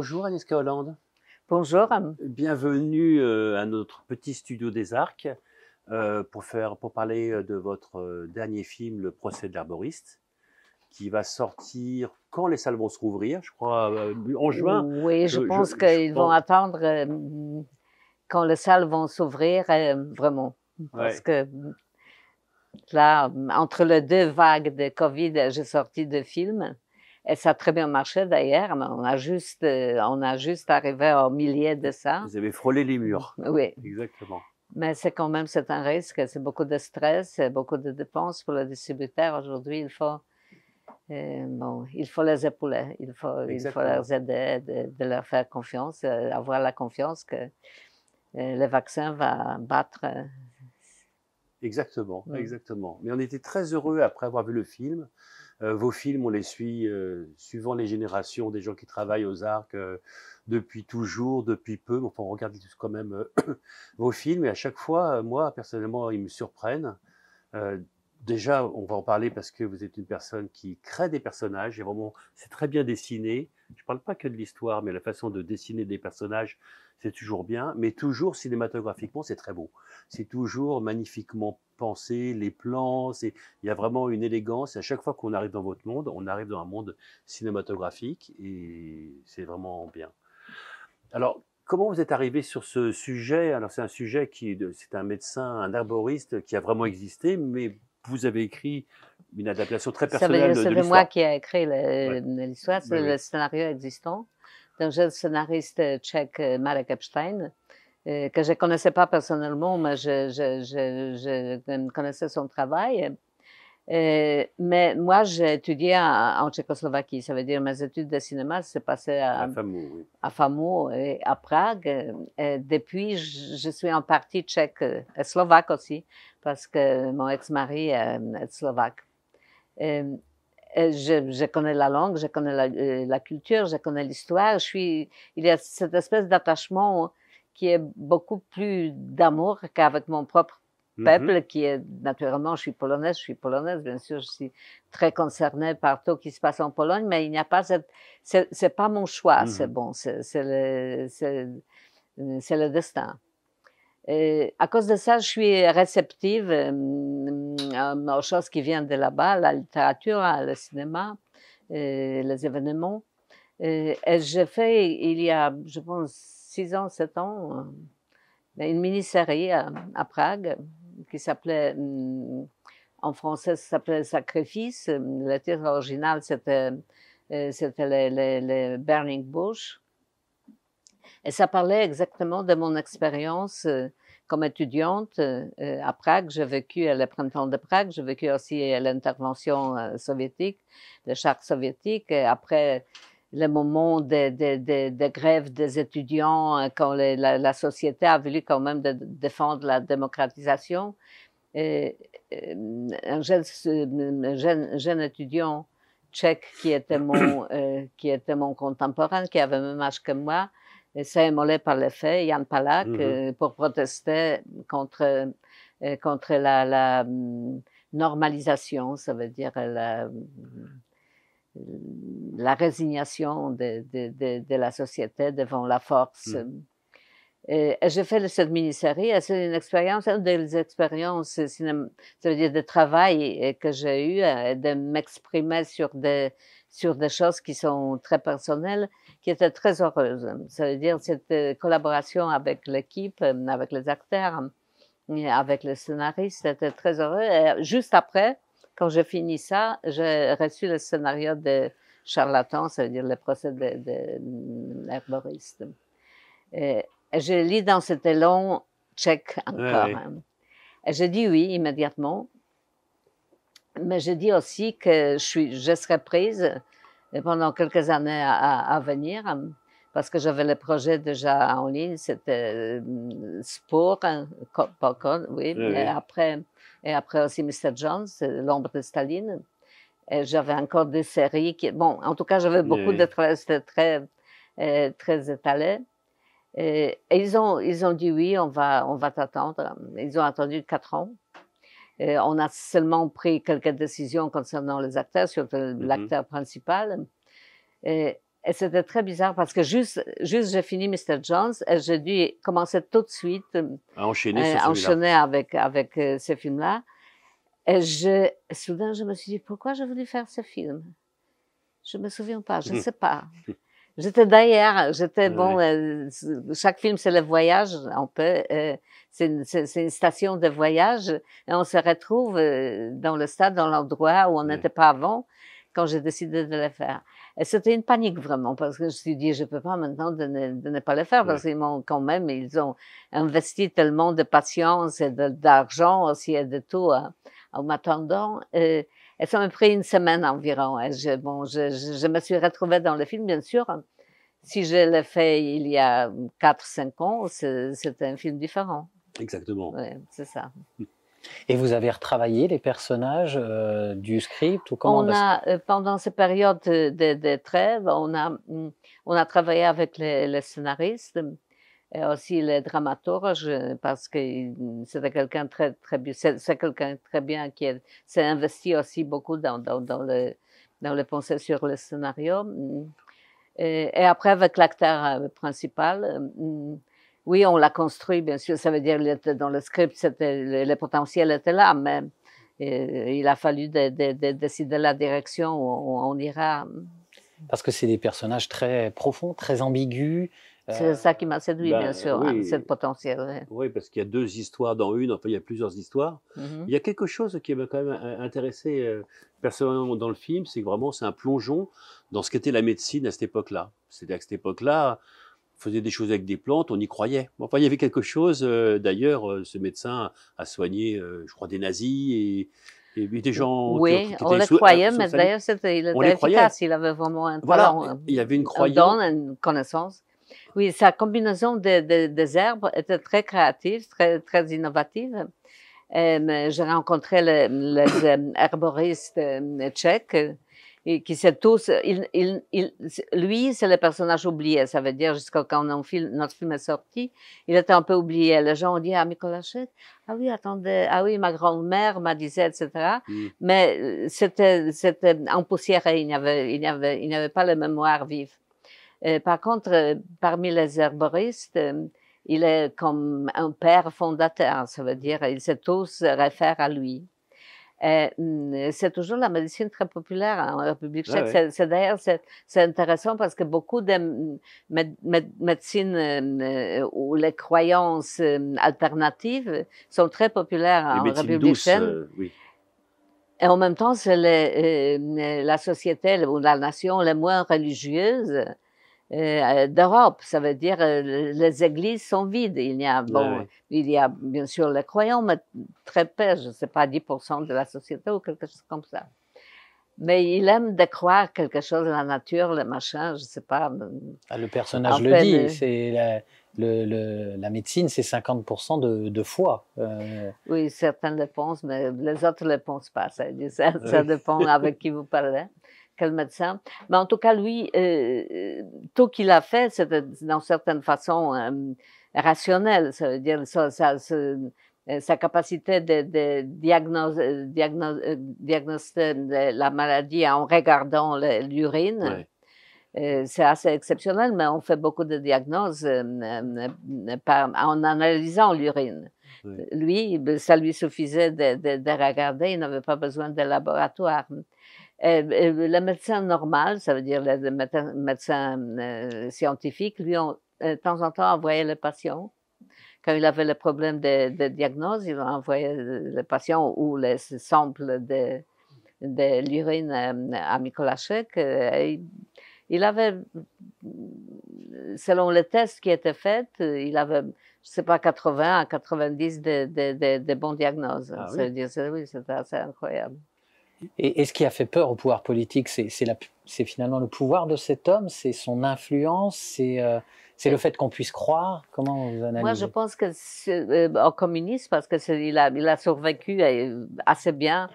Bonjour Agnès Hollande. Bonjour. Bienvenue euh, à notre petit studio des Arcs euh, pour, faire, parler euh, de votre dernier film, Le procès de l'arboriste, qui va sortir quand les salles vont se rouvrir, je crois, en juin. Oui, je, pense qu'ils vont attendre quand les salles vont s'ouvrir, vraiment. Parce que là, entre les deux vagues de Covid, j'ai sorti deux films. Et eh, ça a très bien marché d'ailleurs, mais on a juste, euh, on a juste arrivé au milliers de ça. Vous avez frôlé les murs. Oui. Exactement. Mais c'est quand même, c'est un risque, c'est beaucoup de stress, c'est beaucoup de dépenses pour le distributeur. Aujourd'hui, il faut, euh, bon, il faut les épauler, il faut, il faut les aider, de, leur faire confiance, euh, avoir la confiance que le vaccin va battre. Exactement, mm. exactement. Mais on était très heureux après avoir vu le film euh, vos films, on les suit euh, suivant les générations des gens qui travaillent aux arcs euh, depuis toujours, depuis peu. on regarde quand même vos films et à chaque fois, moi, personnellement, ils me surprennent. déjà, on va en parler parce que vous êtes une personne qui crée des personnages et vraiment, c'est très bien dessiné. Je ne parle pas que de l'histoire, mais la façon de dessiner des personnages, c'est toujours bien, mais toujours cinématographiquement, c'est très beau. C'est toujours magnifiquement pensé, les plans, il y a vraiment une élégance. À chaque fois qu'on arrive dans votre monde, on arrive dans un monde cinématographique et c'est vraiment bien. Alors, comment vous êtes arrivé sur ce sujet Alors, c'est un sujet qui, c'est un médecin, un arboriste qui a vraiment existé, mais vous avez écrit une adaptation très personnelle de, C'est moi qui ai écrit l'histoire, c'est le scénario existant d'un jeune scénariste tchèque, euh, Marek Epstein, euh, que je ne connaissais pas personnellement, mais je, connaissais son travail. Euh, mais moi, j'ai étudié en, Tchécoslovaquie. Ça veut dire mes études de cinéma se passaient à, à, et à Prague. Et depuis, je, suis en partie tchèque et slovaque aussi, parce que mon ex-mari est, slovaque. Euh, je, je, connais la langue, je connais la, euh, la culture, je connais l'histoire. Je suis, il y a cette espèce d'attachement qui est beaucoup plus d'amour qu'avec mon propre mm-hmm. peuple, qui est naturellement, je suis polonaise, je suis polonaise, bien sûr, je suis très concernée par tout ce qui se passe en Pologne, mais il n'y a pas cette, c'est pas mon choix, mm-hmm. c'est bon, c'est le, euh, le destin. Euh, à cause de ça, je suis réceptive euh, mm, à aux choses qui viennent de là-bas, la littérature, le cinéma, euh, les événements. Et, j'ai fait, il y a, je pense, six ans, sept ans, une mini-série à, Prague qui s'appelait, mm, en français, s'appelait Sacrifice. Le titre original, c'était c'était les, Burning Bush. Et ça parlait exactement de mon expérience comme étudiante euh, euh, à Prague, j'ai vécu à le printemps de Prague, j'ai vécu aussi à l'intervention euh, soviétique, le char soviétique. Et après le moment des de, grèves des étudiants, quand la, société a voulu quand même défendre la démocratisation, un, jeune, étudiant tchèque qui qui était mon contemporain, qui avait le même âge que moi, 'est immolé par le fait, Yann Palak, mm-hmm. euh, pour protester contre, euh, contre la, mm, normalisation, ça veut dire euh, mm, la, résignation de, de, la société devant la force. Mm. Et, j'ai fait cette mini-série et c'est une expérience, une des expériences cest ça dire de travail que j'ai eu, de m'exprimer sur des, sur des choses qui sont très personnelles, qui étaient très heureuses. Ça veut dire cette euh, collaboration avec l'équipe, euh, avec les acteurs, euh, avec le scénariste, c'était très heureux. juste après, quand j'ai fini ça, j'ai reçu le scénario de Charlatan, ça veut dire le procès de, l'herboriste. Et je lis dans cet élan tchèque encore. Et je dis oui immédiatement mais je dis aussi que je, je serai prise euh, pendant quelques années à, venir euh, parce que j'avais le projet déjà en ligne, c'était euh, Sport, hein, oui, oui. Et, après, et après aussi Mr. Jones, L'ombre de Staline. J'avais encore des séries Bon, en tout cas, j'avais beaucoup de travail, c'était très, très, très étalé. Et, et, ils, ont, ils ont dit oui, on va, on va t'attendre. Ils ont attendu quatre ans. Euh, on a seulement pris quelques décisions concernant les acteurs, surtout mmh l'acteur principal. Euh, et, c'était très bizarre parce que juste, juste j'ai fini Mr. Jones et j'ai dû commencer tout de suite à enchaîner, euh, avec, avec ce film-là. Et je, soudain, je me suis dit, pourquoi j'ai voulu faire ce film Je ne me souviens pas, je ne mmh. sais pas. J'étais d'ailleurs, j'étais bon. Euh, chaque film c'est le voyage. On peut, euh, c'est une, station de voyage et on se retrouve euh, dans le stade, dans l'endroit où on n'était pas avant quand j'ai décidé de le faire. Et c'était une panique vraiment parce que je me suis dit je peux pas maintenant de ne, de ne pas le faire parce qu'ils m'ont quand même ils ont investi tellement de patience et d'argent aussi et de tout hein, en m'attendant ça m'a pris une semaine environ. Hein. Je, bon, je, me suis retrouvée dans le film, bien sûr. Hein. Si je l'ai fait il y a 4-5 ans, c'était un film différent. Exactement. c'est ça. Et vous avez retravaillé les personnages euh, du script ou comment on a, euh, Pendant ces périodes de, de, trêve, on a, mm, on a travaillé avec les scénaristes et euh, aussi le dramaturge euh, parce que c'était quelqu'un très très bien c'est quelqu'un très bien qui s'est investi aussi beaucoup dans, dans, le dans les pensées sur le scénario euh, et, après avec l'acteur principal oui on l'a construit bien sûr ça veut dire dans le script le, potentiel était là mais il a fallu de, décider la direction où on ira parce que c'est des personnages très profonds, très ambigus, c'est euh, ça qui m'a séduit, bien ben, sûr, hein, cette potentiel. Oui, parce qu'il y a deux histoires dans une, enfin il y a plusieurs histoires. Mhm. Il y a quelque chose qui m'a quand même euh, intéressé euh, personnellement dans le film, c'est que vraiment c'est un plongeon dans ce qu'était la médecine à cette époque-là. C'est-à-dire que cette époque-là, on faisait des choses avec des plantes, on y croyait. Enfin, il y avait quelque chose, d'ailleurs, ce médecin a soigné, je crois, des nazis et, des gens oui, on les croyait, mais d'ailleurs, il était efficace, il avait vraiment un Voilà, il y avait une croyance. Un don, une connaissance. Oui, sa combinaison des herbes était très créative, très, très innovative. Euh, j'ai rencontré les, herboristes euh, tchèques qui c'est tous, lui, c'est le personnage oublié. Ça veut dire, jusqu'à quand on film, notre film est sorti, il était un peu oublié. Les gens ont dit, à ah, Nicolas ah oui, attendez, ah oui, ma grand-mère m'a disait, etc. Mm. Mais euh, c'était, c'était en poussière il n'y avait, il n'avait pas la mémoire vive. Euh, par contre, euh, parmi les herboristes, euh, il est comme un père fondateur, ça veut dire ils se tous réfèrent à lui. Mm, c'est toujours la médecine très populaire en République tchèque. C'est d'ailleurs c'est intéressant parce que beaucoup de médecine médecines ou les croyances alternatives sont très populaires en République tchèque. Et en même temps, c'est la société ou la nation les moins religieuse euh, d'Europe. Ça veut dire euh, les églises sont vides. Il y a, bon, il y a bien sûr les croyants, mais très peu, je ne sais pas, 10% de la société ou quelque chose comme ça. Mais il aime de croire quelque chose, la nature, le machin, je ne sais pas. Euh, ah, le personnage le dit, c'est la, médecine, c'est 50% de, de foi. Oui, certains le pensent, mais les autres ne le pensent pas. Ça, ça dépend avec qui vous parlez quel médecin. Mais en tout cas, lui, euh, euh, tout qu'il a fait, c'était d'une certaine façon euh, rationnel. Ça veut dire euh, sa capacité de, de diagnostiquer la maladie en regardant l'urine. c'est assez exceptionnel, mais on fait beaucoup de diagnoses en analysant l'urine. Lui, ben, ça lui suffisait de regarder, il n'avait pas besoin de laboratoire. Les euh, euh, le médecin normal, ça veut dire les médecins euh, scientifiques lui, ont, de temps en temps, envoyait les patients Quand il avait le problème de, de ils il envoyait les patients ou les samples de, de l'urine à Mikolachek. Il, avait, selon les tests qui étaient faits, il avait, je ne sais pas, 80 à 90 de, de, de bons diagnoses. Ah, oui. C'est assez incroyable. Et, ce qui a fait peur au pouvoir politique, c'est finalement le pouvoir de cet homme, c'est son influence, c'est euh, le fait qu'on puisse croire. Comment vous analysez Moi, je pense que euh, communiste, parce qu'il a, il a, survécu euh, assez bien.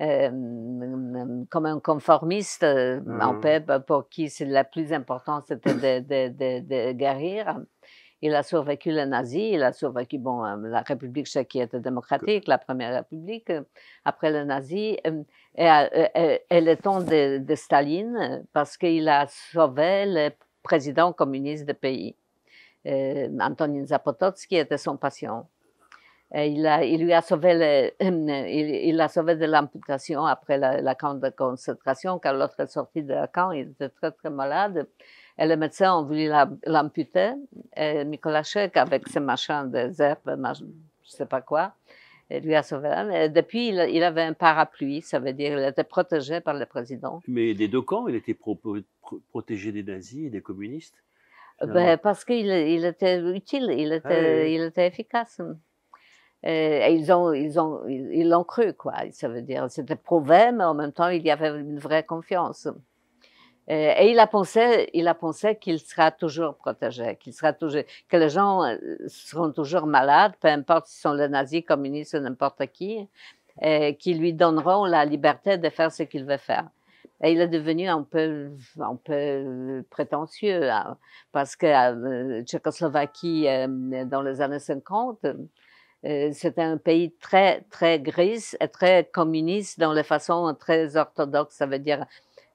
comme un conformiste en mmh. paix, pour qui la plus importante c'était de guérir. Il a survécu les nazis, il a survécu bon, euh, la République tchèque qui était démocratique, la Première République, euh, après les nazis, euh, et, et, le temps de, Staline, parce qu'il a sauvé le président communiste du pays. Antonin qui était son patient. il, a, il lui a sauvé, il, a sauvé de l'amputation après la, la, camp de concentration, car l'autre est sorti de la camp, il était très très malade. Et les médecins ont voulu l'amputer. Et avec ses machins des herbes, je sais pas quoi, lui a sauvé l'âme. Depuis, il, avait un parapluie, ça veut dire qu'il était protégé par le président. Mais des deux camps, il était protégé des nazis et des communistes ben, Parce qu'il était utile, il ah était, il était efficace. Et ils ont, ils ont, ils l'ont cru, quoi. Ça veut dire, c'était prouvé, mais en même temps, il y avait une vraie confiance. Euh, et il a pensé, il a qu'il sera toujours protégé, qu'il sera toujours, que les gens euh, seront toujours malades, peu importe s'ils sont les nazis, communistes ou n'importe qui, et euh, qui lui donneront la liberté de faire ce qu'il veut faire. Et il est devenu un peu, un peu prétentieux, hein, parce que la Tchécoslovaquie, dans les années 50, c'était un pays très, très gris et très communiste dans les façons très orthodoxes, ça veut dire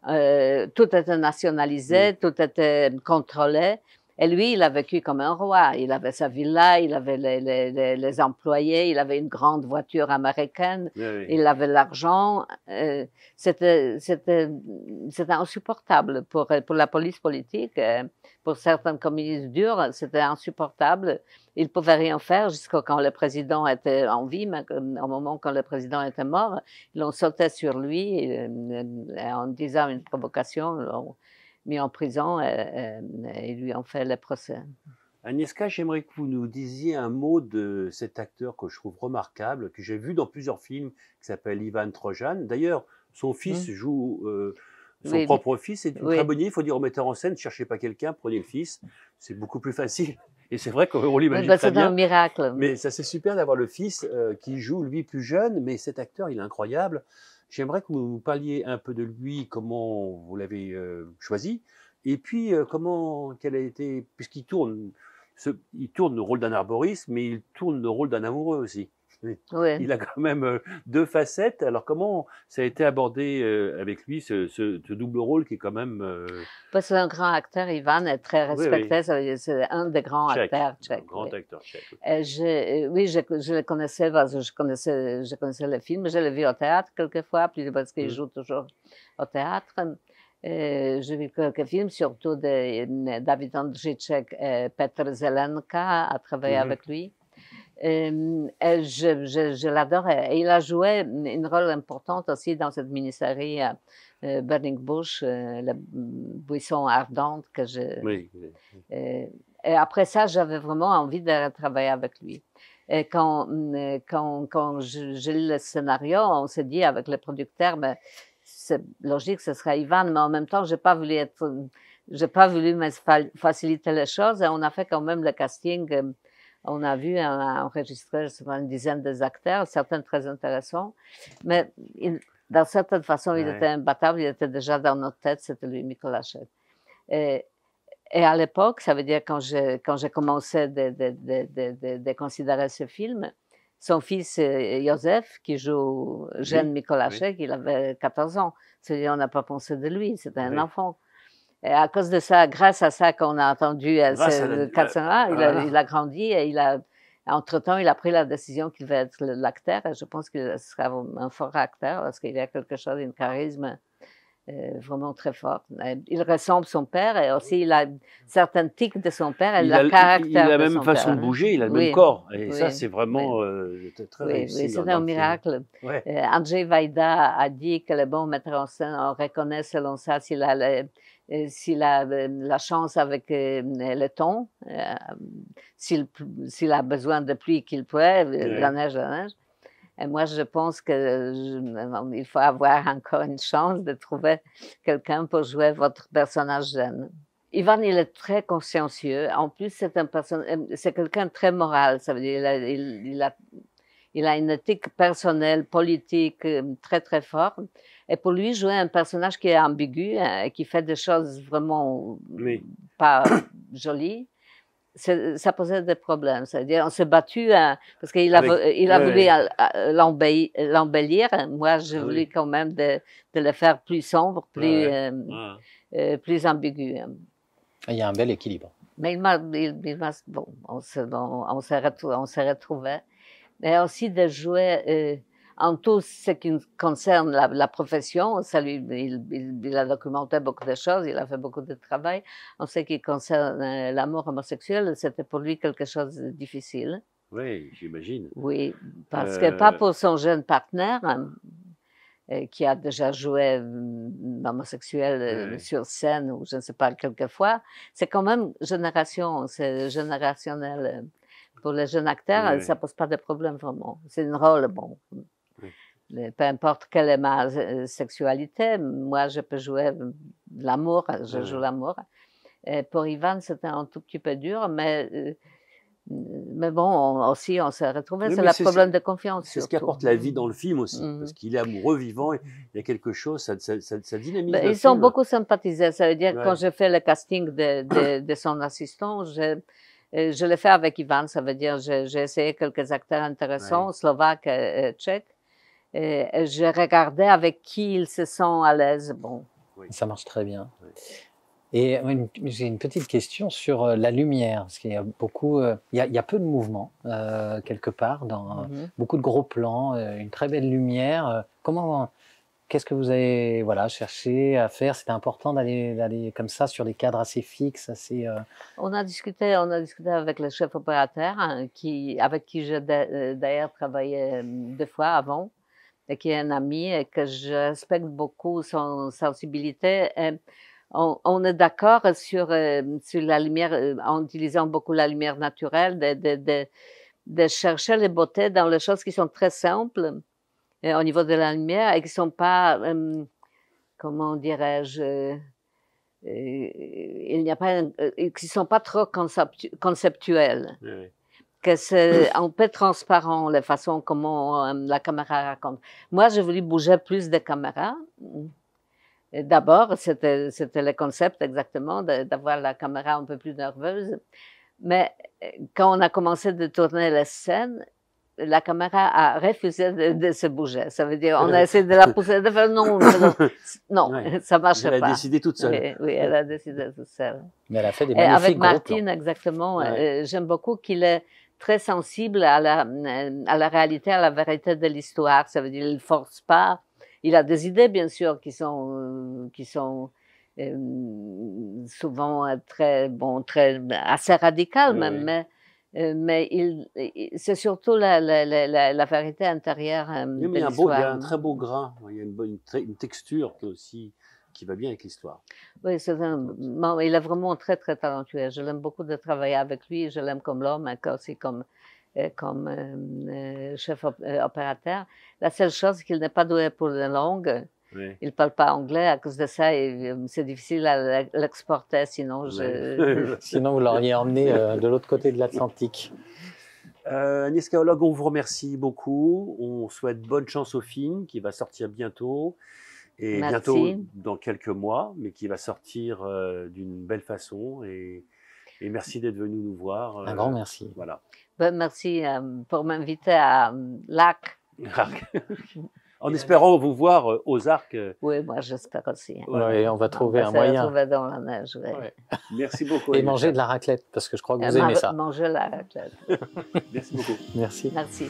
euh, tout était nationalisé, tout était contrôlé. Et lui, il a vécu comme un roi. Il avait sa villa, il avait les, employés, il avait une grande voiture américaine, il avait l'argent. Euh, c'était insupportable pour, pour la police politique. Euh, pour certains communistes durs, c'était insupportable. Ils ne pouvaient rien faire jusqu'à quand le président était en vie, mais au moment quand le président était mort, ils ont sauté sur lui euh, en disant une provocation mis en prison et, euh, euh, lui ont fait le procès. Agnieszka, j'aimerais que vous nous disiez un mot de cet acteur que je trouve remarquable, que j'ai vu dans plusieurs films, qui s'appelle Ivan Trojan. D'ailleurs, son fils mmh. joue, euh, son propre fils, c'est une très bonne idée. Il faut dire au metteur en scène, ne cherchez pas quelqu'un, prenez le fils, c'est beaucoup plus facile. Et c'est vrai qu'on l'imagine bah, très bien. C'est un miracle. Mais ça, c'est super d'avoir le fils qui joue, lui, plus jeune, mais cet acteur, il est incroyable. J'aimerais que vous parliez un peu de lui, comment vous l'avez euh, choisi, et puis euh, comment, quel a été, puisqu'il tourne, il tourne le rôle d'un arboriste, mais il tourne le rôle d'un amoureux aussi. Il a quand même euh, deux facettes. Alors comment ça a été abordé euh, avec lui, ce, double rôle qui est quand même... Euh, c'est un grand acteur, Ivan est très respecté, c'est un des grands acteurs tchèques. Grand oui. acteur tchèque. je, oui, je, le connaissais, parce que je connaissais, je connaissais le film, je l'ai vu au théâtre quelquefois, fois, parce qu'il mm. joue toujours au théâtre. j'ai vu quelques films, surtout de David Andrzejczyk et Petr Zelenka, a travaillé mm-hmm. avec lui. Euh, je, l'adorais. Et il a joué une rôle importante aussi dans cette mini-série euh, euh, Burning Bush, euh, la buisson ardente que je. et après ça, j'avais vraiment envie de travailler avec lui. Et quand quand, quand j'ai lu le scénario, on s'est dit avec le producteur, mais ben, c'est logique, ce sera Ivan, mais en même temps, j'ai pas voulu être, j'ai pas voulu me faciliter les choses et on a fait quand même le casting on a vu, on hein, a enregistré, une dizaine d'acteurs, certains très intéressants. Mais d'une certaine façon, il était imbattable, il était déjà dans notre tête, c'était lui, Nicolas Et, à l'époque, ça veut dire quand j'ai commencé de, considérer ce film, son fils Joseph, euh, qui joue jeune oui, il avait 14 ans. on n'a pas pensé de lui, c'était un enfant à cause de ça, grâce à ça qu'on a entendu euh, à ah, il, a, ah. il a grandi et il a entre-temps, il a pris la décision qu'il va être l'acteur et je pense qu'il sera un fort acteur parce qu'il a quelque chose, un charisme euh, vraiment très fort. Euh, il ressemble à son père et aussi il a certains tics de son père et le caractère. Il a la même façon de hein. bouger, il a le même corps. Et ça, c'est vraiment euh, très réussi. c'est un miracle. Andrzej Wajda a dit que le bon metteur en scène, selon ça s'il a, la chance avec le temps, s'il a besoin de pluie qu'il peut, de la neige, de la neige. Et euh, moi, je pense qu'il faut avoir encore une chance de trouver quelqu'un pour jouer votre personnage jeune. Ivan, il est très consciencieux. En plus, c'est un euh, c'est quelqu'un très moral. Ça veut dire, il a, une éthique personnelle, politique euh, très très forte. Et pour lui, jouer un personnage qui est ambigu, hein, et qui fait des choses vraiment pas jolies, ça posait des problèmes. C'est-à-dire, on s'est battu parce qu'il a, il a voulu l'embellir. Moi, j'ai ah voulais voulu quand même de, le faire plus sombre, plus, euh, euh, plus ambigu. Ah, il y a un bel équilibre. Mais il m'a, bon, on s'est retrouvés, Mais aussi de jouer euh, en tout ce qui concerne la, profession, ça il, a documenté beaucoup de choses, il a fait beaucoup de travail. En ce qui concerne euh, l'amour homosexuel, c'était pour lui quelque chose de difficile. Oui, j'imagine. Oui, parce que euh, pas pour son jeune partenaire, hein, euh, qui a déjà joué hum, homosexuel sur scène ou je ne sais pas, quelquefois. C'est quand même génération, c'est générationnel. Pour les jeunes acteurs, ça ça pose pas de problème vraiment. C'est un rôle bon peu importe quelle est ma euh, sexualité, moi je peux jouer euh, l'amour, euh, je joue l'amour. Pour Ivan, c'était un tout petit peu dur, mais, mm, mais bon, aussi on s'est retrouvés. c'est le problème de confiance. C'est ce qui apporte la vie dans le film aussi, mm-hmm. parce qu'il est amoureux, vivant, il y a quelque chose, ça, ça, ça, dynamise. Ben, ils ont beaucoup sympathisé. Ça veut dire quand je fais le casting de, de, son assistant, je. Je le fais avec Ivan, ça veut dire j'ai essayé quelques acteurs intéressants, Slovaque slovaques et tchèques. Et euh, je regardais avec qui ils se sentent à l'aise. Bon. Ça marche très bien. Et euh, j'ai une petite question sur euh, la lumière, parce qu'il y a beaucoup, il y a, peu de mouvement quelque part, dans mhm. beaucoup de gros plans, une très belle lumière. Comment, qu'est-ce que vous avez, voilà, cherché à faire C'était important d'aller, comme ça sur des cadres assez fixes, assez. On a discuté, on a discuté avec le chef opérateur, hein, qui, avec qui j'ai d'ailleurs travaillé deux fois avant qui est un ami et euh, que j'inspecte beaucoup son sensibilité. Euh, on, est d'accord sur, euh, sur la lumière, en utilisant beaucoup la lumière naturelle, de, de, chercher les beautés dans les choses qui sont très simples au niveau de la lumière et qui ne sont pas, comment dirais-je, il n'y a pas, qui ne sont pas trop conceptuelles. conceptuels c'est un peu transparent la façon comment euh, la caméra raconte. Moi, je voulais bouger plus de caméras. D'abord, c'était le concept exactement d'avoir la caméra un peu plus nerveuse. Mais euh, quand on a commencé de tourner la scène, la caméra a refusé de, se bouger. Ça veut dire, on a essayé de la pousser, de non, non, ça marche pas. Elle a décidé toute seule. Eh oui, elle a décidé toute seule. Mais elle a fait des magnifiques Avec Martine, exactement. Euh, j'aime beaucoup qu'il ait très sensible à la, à la réalité, à la vérité de l'histoire. Ça veut dire qu'il ne force pas. Il a des idées, bien sûr, qui sont, euh, qui sont euh, souvent très, bon, très, assez radicales même, mais, euh, il, c'est surtout la, vérité intérieure. de il, y a un il y a un hein. très beau grain, il y a une, bonne, une, texture aussi qui va bien avec l'histoire. Oui, il est vraiment très, très talentueux. Je l'aime beaucoup de travailler avec lui. Je l'aime comme l'homme, aussi comme, euh, comme euh, euh, chef opérateur. La seule chose, c'est qu'il n'est pas doué pour les langues. Il ne parle pas anglais, à cause de ça, c'est difficile à l'exporter, sinon je... sinon, vous l'auriez emmené de l'autre côté de l'Atlantique. Euh, on vous remercie beaucoup. On souhaite bonne chance au film qui va sortir bientôt et bientôt dans quelques mois, mais qui va sortir euh, d'une belle façon. Et, et merci d'être venu nous voir. un grand euh, merci. Voilà. Ben, merci euh, pour m'inviter à l'ARC. en espérant vous voir aux arcs. Oui, moi j'espère aussi. Hein. on va trouver un on va un dans la neige. Merci beaucoup. Et manger de la raclette, parce que je crois que vous aimez ça. Manger la raclette. merci beaucoup. Merci. Merci.